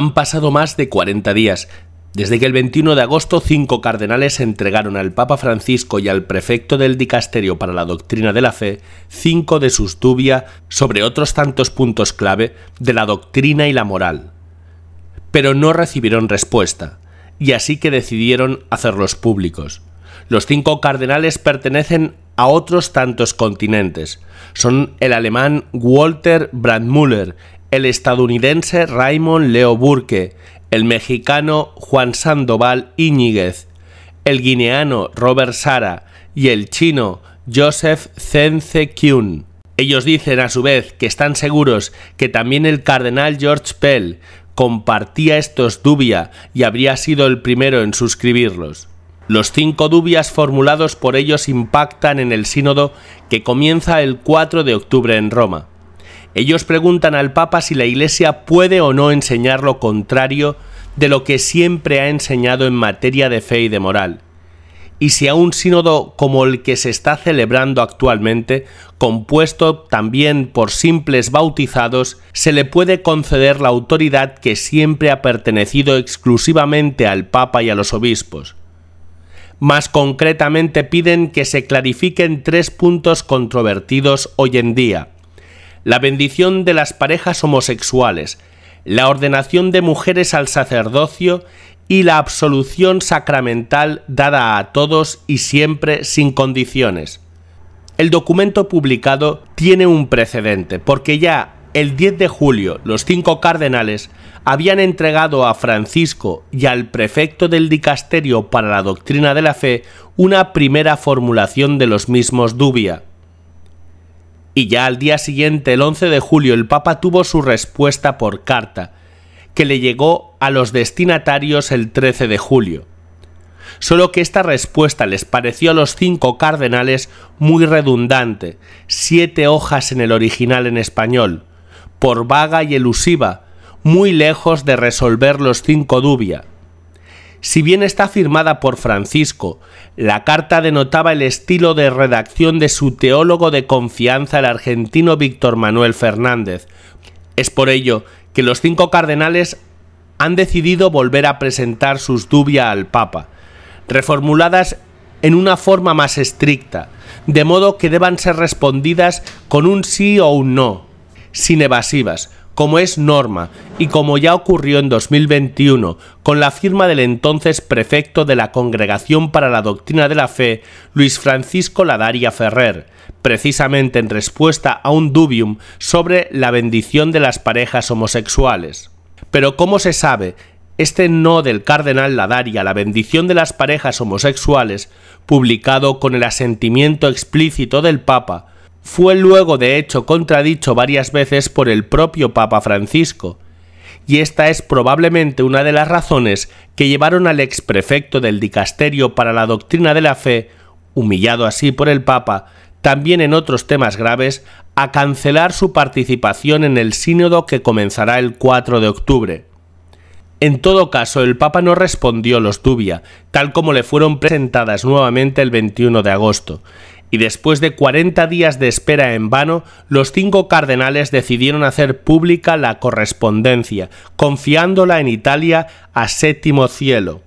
Han pasado más de 40 días. Desde que el 21 de agosto cinco cardenales entregaron al Papa Francisco y al prefecto del Dicasterio para la Doctrina de la Fe cinco de sus dubia sobre otros tantos puntos clave de la doctrina y la moral. Pero no recibieron respuesta, y así que decidieron hacerlos públicos. Los cinco cardenales pertenecen a otros tantos continentes. Son el alemán Walter Brandmüller, el estadounidense Raymond Leo Burke, el mexicano Juan Sandoval Iñiguez, el guineano Robert Sara y el chino Joseph Zence Kyun. Ellos dicen a su vez que están seguros que también el cardenal George Pell compartía estos dubia y habría sido el primero en suscribirlos. Los cinco dubias formulados por ellos impactan en el sínodo que comienza el 4 de octubre en Roma. Ellos preguntan al Papa si la Iglesia puede o no enseñar lo contrario de lo que siempre ha enseñado en materia de fe y de moral, y si a un sínodo como el que se está celebrando actualmente, compuesto también por simples bautizados, se le puede conceder la autoridad que siempre ha pertenecido exclusivamente al Papa y a los obispos. Más concretamente piden que se clarifiquen tres puntos controvertidos hoy en día la bendición de las parejas homosexuales, la ordenación de mujeres al sacerdocio y la absolución sacramental dada a todos y siempre sin condiciones. El documento publicado tiene un precedente, porque ya el 10 de julio los cinco cardenales habían entregado a Francisco y al prefecto del dicasterio para la doctrina de la fe una primera formulación de los mismos dubia. Y ya al día siguiente, el 11 de julio, el Papa tuvo su respuesta por carta, que le llegó a los destinatarios el 13 de julio. Solo que esta respuesta les pareció a los cinco cardenales muy redundante, siete hojas en el original en español, por vaga y elusiva, muy lejos de resolver los cinco dubia, si bien está firmada por Francisco, la carta denotaba el estilo de redacción de su teólogo de confianza, el argentino Víctor Manuel Fernández. Es por ello que los cinco cardenales han decidido volver a presentar sus dubias al Papa, reformuladas en una forma más estricta, de modo que deban ser respondidas con un sí o un no, sin evasivas, como es norma y como ya ocurrió en 2021 con la firma del entonces prefecto de la Congregación para la Doctrina de la Fe, Luis Francisco Ladaria Ferrer, precisamente en respuesta a un dubium sobre la bendición de las parejas homosexuales. Pero como se sabe este no del cardenal Ladaria la bendición de las parejas homosexuales, publicado con el asentimiento explícito del Papa, fue luego de hecho contradicho varias veces por el propio Papa Francisco, y esta es probablemente una de las razones que llevaron al ex prefecto del Dicasterio para la Doctrina de la Fe, humillado así por el Papa, también en otros temas graves, a cancelar su participación en el sínodo que comenzará el 4 de octubre. En todo caso, el Papa no respondió los dubia, tal como le fueron presentadas nuevamente el 21 de agosto y después de 40 días de espera en vano, los cinco cardenales decidieron hacer pública la correspondencia, confiándola en Italia a séptimo cielo.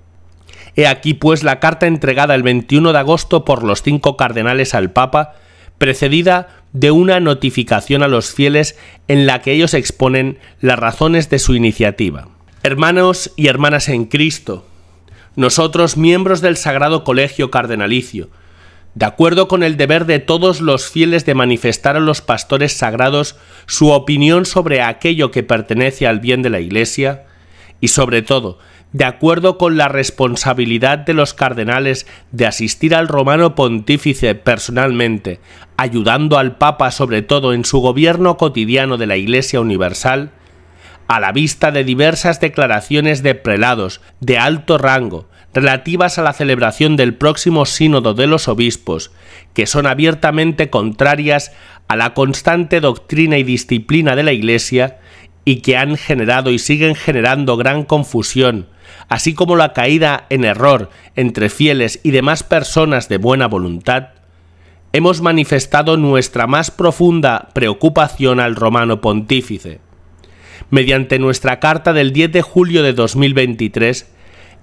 He aquí pues la carta entregada el 21 de agosto por los cinco cardenales al Papa, precedida de una notificación a los fieles en la que ellos exponen las razones de su iniciativa. Hermanos y hermanas en Cristo, nosotros miembros del Sagrado Colegio Cardenalicio, de acuerdo con el deber de todos los fieles de manifestar a los pastores sagrados su opinión sobre aquello que pertenece al bien de la Iglesia, y sobre todo, de acuerdo con la responsabilidad de los cardenales de asistir al romano pontífice personalmente, ayudando al Papa sobre todo en su gobierno cotidiano de la Iglesia Universal, a la vista de diversas declaraciones de prelados de alto rango, relativas a la celebración del próximo sínodo de los obispos, que son abiertamente contrarias a la constante doctrina y disciplina de la Iglesia y que han generado y siguen generando gran confusión, así como la caída en error entre fieles y demás personas de buena voluntad, hemos manifestado nuestra más profunda preocupación al romano pontífice. Mediante nuestra carta del 10 de julio de 2023,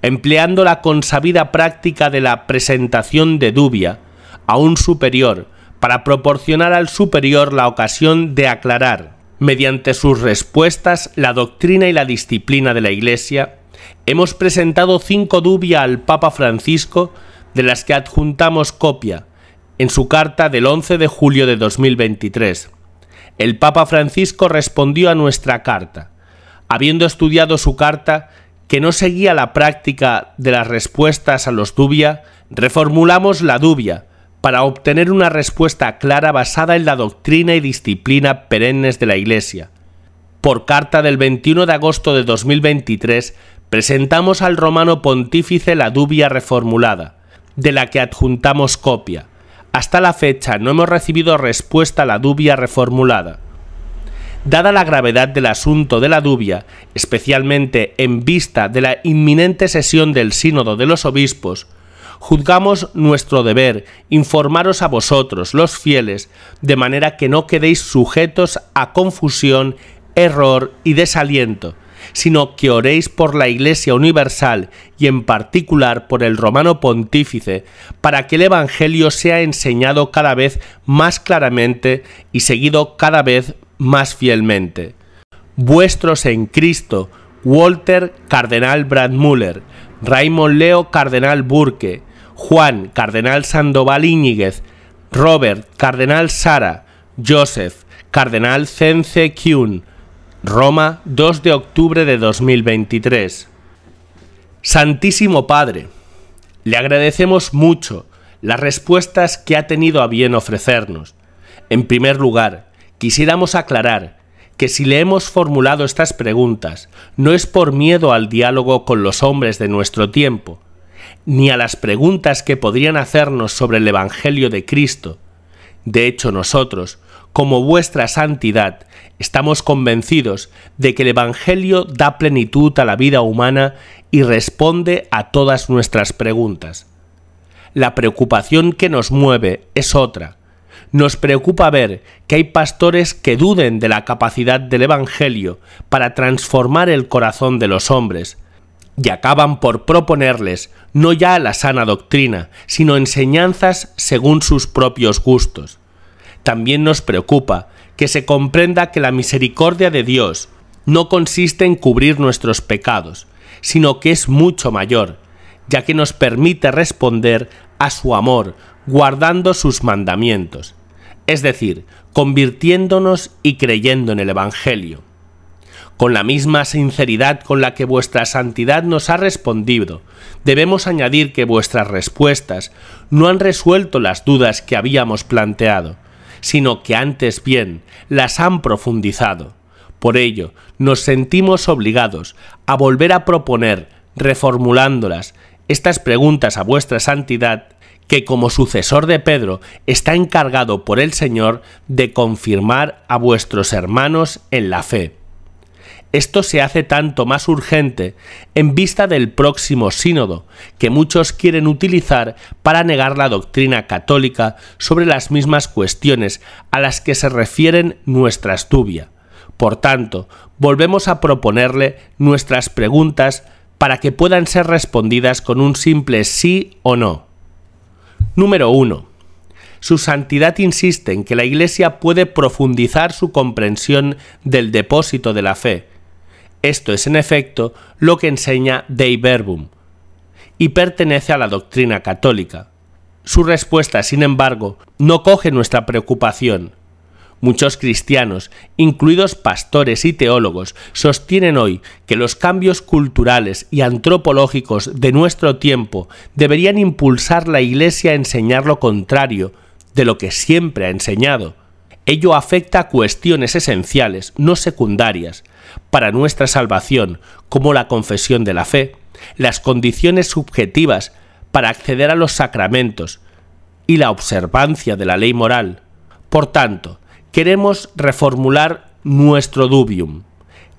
empleando la consabida práctica de la presentación de dubia a un superior para proporcionar al superior la ocasión de aclarar, mediante sus respuestas, la doctrina y la disciplina de la Iglesia, hemos presentado cinco dubia al Papa Francisco, de las que adjuntamos copia, en su carta del 11 de julio de 2023. El Papa Francisco respondió a nuestra carta. Habiendo estudiado su carta, que no seguía la práctica de las respuestas a los dubia, reformulamos la dubia para obtener una respuesta clara basada en la doctrina y disciplina perennes de la Iglesia. Por carta del 21 de agosto de 2023 presentamos al romano pontífice la dubia reformulada, de la que adjuntamos copia. Hasta la fecha no hemos recibido respuesta a la dubia reformulada dada la gravedad del asunto de la dubia, especialmente en vista de la inminente sesión del Sínodo de los Obispos, juzgamos nuestro deber informaros a vosotros, los fieles, de manera que no quedéis sujetos a confusión, error y desaliento, sino que oréis por la Iglesia Universal y en particular por el Romano Pontífice, para que el Evangelio sea enseñado cada vez más claramente y seguido cada vez más fielmente. Vuestros en Cristo, Walter Cardenal Bradmuller, Raymond Leo Cardenal Burke, Juan Cardenal Sandoval Íñiguez, Robert Cardenal Sara, Joseph Cardenal Cence Kuhn, Roma 2 de octubre de 2023. Santísimo Padre, le agradecemos mucho las respuestas que ha tenido a bien ofrecernos. En primer lugar, quisiéramos aclarar que si le hemos formulado estas preguntas no es por miedo al diálogo con los hombres de nuestro tiempo, ni a las preguntas que podrían hacernos sobre el Evangelio de Cristo. De hecho, nosotros, como vuestra santidad, estamos convencidos de que el Evangelio da plenitud a la vida humana y responde a todas nuestras preguntas. La preocupación que nos mueve es otra, nos preocupa ver que hay pastores que duden de la capacidad del Evangelio para transformar el corazón de los hombres, y acaban por proponerles no ya la sana doctrina, sino enseñanzas según sus propios gustos. También nos preocupa que se comprenda que la misericordia de Dios no consiste en cubrir nuestros pecados, sino que es mucho mayor, ya que nos permite responder a su amor guardando sus mandamientos, es decir, convirtiéndonos y creyendo en el Evangelio. Con la misma sinceridad con la que vuestra santidad nos ha respondido, debemos añadir que vuestras respuestas no han resuelto las dudas que habíamos planteado, sino que antes bien las han profundizado. Por ello, nos sentimos obligados a volver a proponer, reformulándolas, estas preguntas a vuestra santidad que como sucesor de Pedro está encargado por el Señor de confirmar a vuestros hermanos en la fe. Esto se hace tanto más urgente en vista del próximo sínodo, que muchos quieren utilizar para negar la doctrina católica sobre las mismas cuestiones a las que se refieren nuestra estubia. Por tanto, volvemos a proponerle nuestras preguntas para que puedan ser respondidas con un simple sí o no. Número 1. Su santidad insiste en que la Iglesia puede profundizar su comprensión del depósito de la fe. Esto es en efecto lo que enseña Dei Verbum y pertenece a la doctrina católica. Su respuesta, sin embargo, no coge nuestra preocupación, Muchos cristianos, incluidos pastores y teólogos, sostienen hoy que los cambios culturales y antropológicos de nuestro tiempo deberían impulsar la Iglesia a enseñar lo contrario de lo que siempre ha enseñado. Ello afecta a cuestiones esenciales, no secundarias, para nuestra salvación, como la confesión de la fe, las condiciones subjetivas para acceder a los sacramentos y la observancia de la ley moral. Por tanto, queremos reformular nuestro dubium.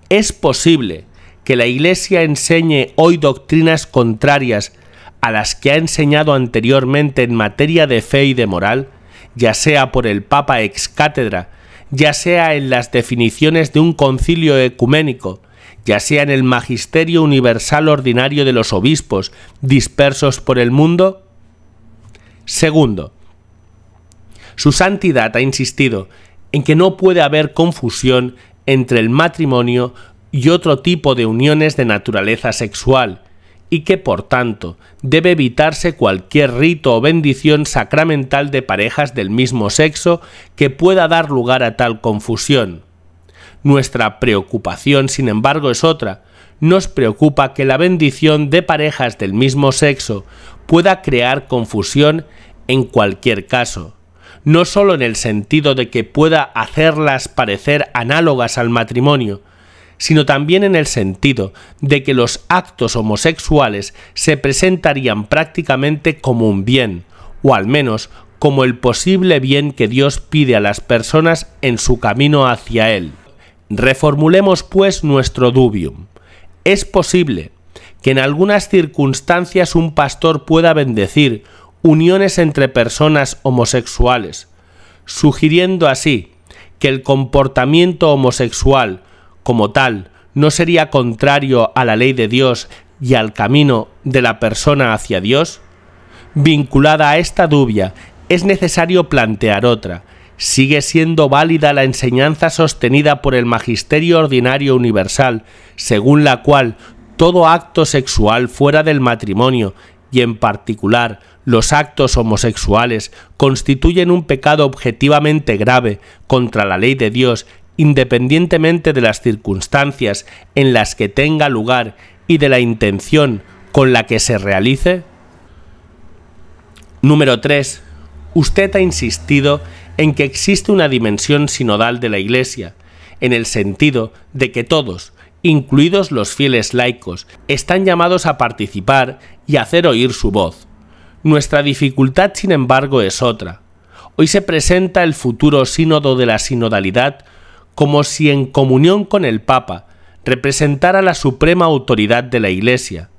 ¿Es posible que la Iglesia enseñe hoy doctrinas contrarias a las que ha enseñado anteriormente en materia de fe y de moral, ya sea por el Papa ex cátedra, ya sea en las definiciones de un concilio ecuménico, ya sea en el magisterio universal ordinario de los obispos dispersos por el mundo? Segundo, su santidad ha insistido en que no puede haber confusión entre el matrimonio y otro tipo de uniones de naturaleza sexual, y que por tanto debe evitarse cualquier rito o bendición sacramental de parejas del mismo sexo que pueda dar lugar a tal confusión. Nuestra preocupación, sin embargo, es otra. Nos preocupa que la bendición de parejas del mismo sexo pueda crear confusión en cualquier caso no solo en el sentido de que pueda hacerlas parecer análogas al matrimonio, sino también en el sentido de que los actos homosexuales se presentarían prácticamente como un bien, o al menos como el posible bien que Dios pide a las personas en su camino hacia Él. Reformulemos pues nuestro dubium. Es posible que en algunas circunstancias un pastor pueda bendecir uniones entre personas homosexuales, sugiriendo así que el comportamiento homosexual como tal no sería contrario a la ley de Dios y al camino de la persona hacia Dios? Vinculada a esta dubia, es necesario plantear otra. ¿Sigue siendo válida la enseñanza sostenida por el Magisterio Ordinario Universal, según la cual todo acto sexual fuera del matrimonio, y en particular los actos homosexuales constituyen un pecado objetivamente grave contra la ley de Dios independientemente de las circunstancias en las que tenga lugar y de la intención con la que se realice? Número 3. Usted ha insistido en que existe una dimensión sinodal de la Iglesia, en el sentido de que todos, incluidos los fieles laicos, están llamados a participar y hacer oír su voz. Nuestra dificultad, sin embargo, es otra. Hoy se presenta el futuro sínodo de la sinodalidad como si en comunión con el Papa representara la suprema autoridad de la Iglesia.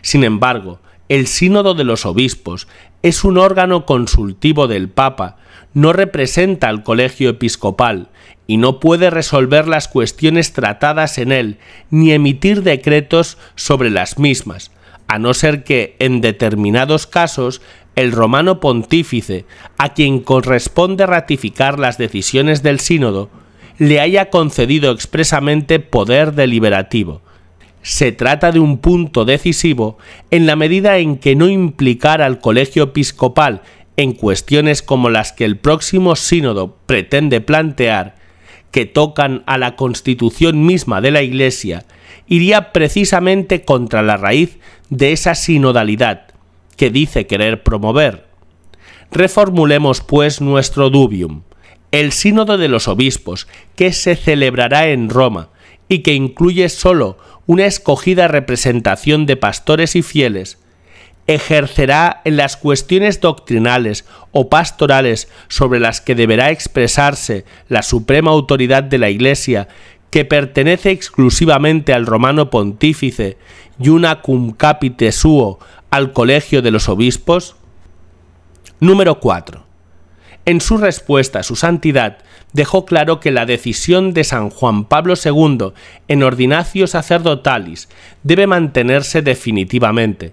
Sin embargo, el sínodo de los obispos es un órgano consultivo del Papa, no representa al colegio episcopal y no puede resolver las cuestiones tratadas en él ni emitir decretos sobre las mismas, a no ser que en determinados casos el romano pontífice, a quien corresponde ratificar las decisiones del sínodo, le haya concedido expresamente poder deliberativo. Se trata de un punto decisivo en la medida en que no implicar al colegio episcopal en cuestiones como las que el próximo sínodo pretende plantear, que tocan a la constitución misma de la Iglesia iría precisamente contra la raíz de esa sinodalidad que dice querer promover. Reformulemos pues nuestro dubium. El sínodo de los obispos, que se celebrará en Roma y que incluye solo una escogida representación de pastores y fieles, ejercerá en las cuestiones doctrinales o pastorales sobre las que deberá expresarse la suprema autoridad de la Iglesia que pertenece exclusivamente al romano pontífice y una cum capite suo al colegio de los obispos? Número 4. En su respuesta, su santidad dejó claro que la decisión de San Juan Pablo II en ordinatio sacerdotalis debe mantenerse definitivamente,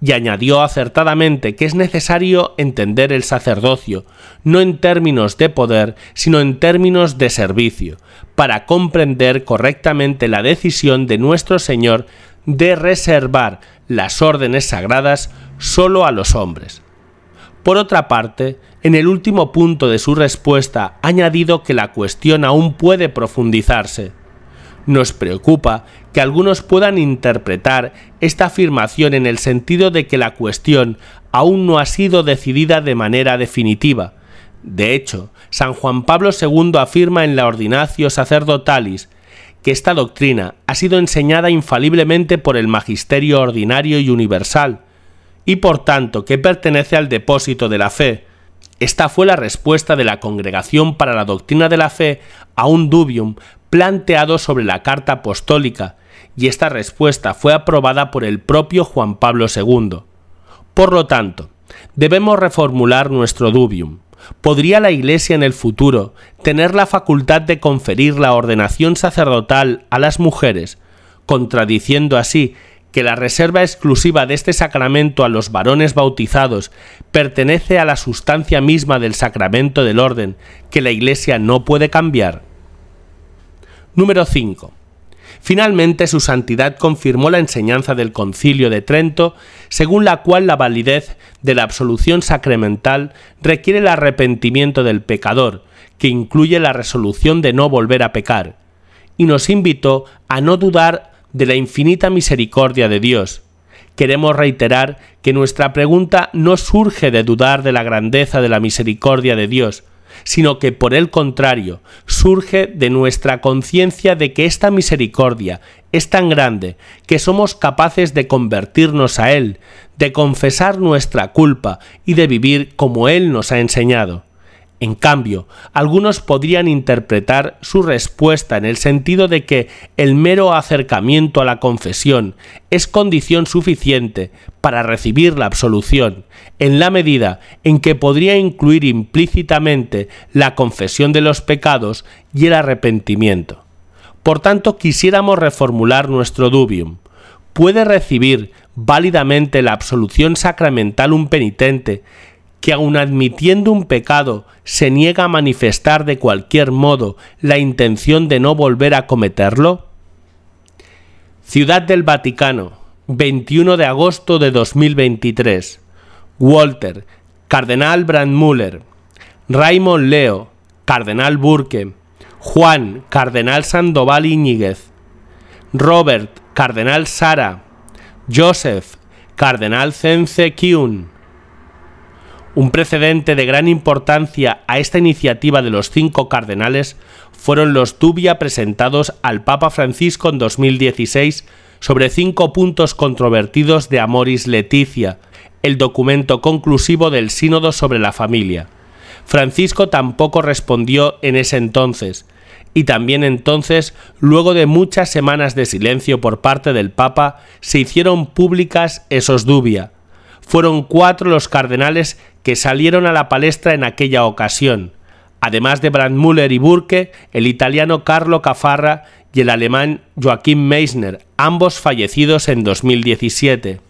y añadió acertadamente que es necesario entender el sacerdocio, no en términos de poder, sino en términos de servicio, para comprender correctamente la decisión de nuestro Señor de reservar las órdenes sagradas solo a los hombres. Por otra parte, en el último punto de su respuesta ha añadido que la cuestión aún puede profundizarse, nos preocupa que algunos puedan interpretar esta afirmación en el sentido de que la cuestión aún no ha sido decidida de manera definitiva. De hecho, San Juan Pablo II afirma en la Ordinatio Sacerdotalis que esta doctrina ha sido enseñada infaliblemente por el magisterio ordinario y universal, y por tanto que pertenece al depósito de la fe. Esta fue la respuesta de la Congregación para la Doctrina de la Fe a un dubium planteado sobre la Carta Apostólica, y esta respuesta fue aprobada por el propio Juan Pablo II. Por lo tanto, debemos reformular nuestro dubium. ¿Podría la Iglesia en el futuro tener la facultad de conferir la ordenación sacerdotal a las mujeres, contradiciendo así que la reserva exclusiva de este sacramento a los varones bautizados pertenece a la sustancia misma del sacramento del orden, que la Iglesia no puede cambiar? Número 5. Finalmente, su santidad confirmó la enseñanza del concilio de Trento, según la cual la validez de la absolución sacramental requiere el arrepentimiento del pecador, que incluye la resolución de no volver a pecar, y nos invitó a no dudar de la infinita misericordia de Dios. Queremos reiterar que nuestra pregunta no surge de dudar de la grandeza de la misericordia de Dios, sino que por el contrario, surge de nuestra conciencia de que esta misericordia es tan grande que somos capaces de convertirnos a Él, de confesar nuestra culpa y de vivir como Él nos ha enseñado. En cambio, algunos podrían interpretar su respuesta en el sentido de que el mero acercamiento a la confesión es condición suficiente para recibir la absolución, en la medida en que podría incluir implícitamente la confesión de los pecados y el arrepentimiento. Por tanto, quisiéramos reformular nuestro dubium. ¿Puede recibir válidamente la absolución sacramental un penitente que aun admitiendo un pecado, se niega a manifestar de cualquier modo la intención de no volver a cometerlo? Ciudad del Vaticano, 21 de agosto de 2023. Walter, Cardenal Brandmüller. Raymond Leo, Cardenal Burke. Juan, Cardenal Sandoval Iñiguez. Robert, Cardenal Sara. Joseph, Cardenal Cence Kiun. Un precedente de gran importancia a esta iniciativa de los cinco cardenales fueron los dubia presentados al Papa Francisco en 2016 sobre cinco puntos controvertidos de Amoris Leticia, el documento conclusivo del Sínodo sobre la familia. Francisco tampoco respondió en ese entonces, y también entonces, luego de muchas semanas de silencio por parte del Papa, se hicieron públicas esos dubia, fueron cuatro los cardenales que salieron a la palestra en aquella ocasión, además de Brandmüller y Burke, el italiano Carlo Cafarra y el alemán Joachim Meissner, ambos fallecidos en 2017.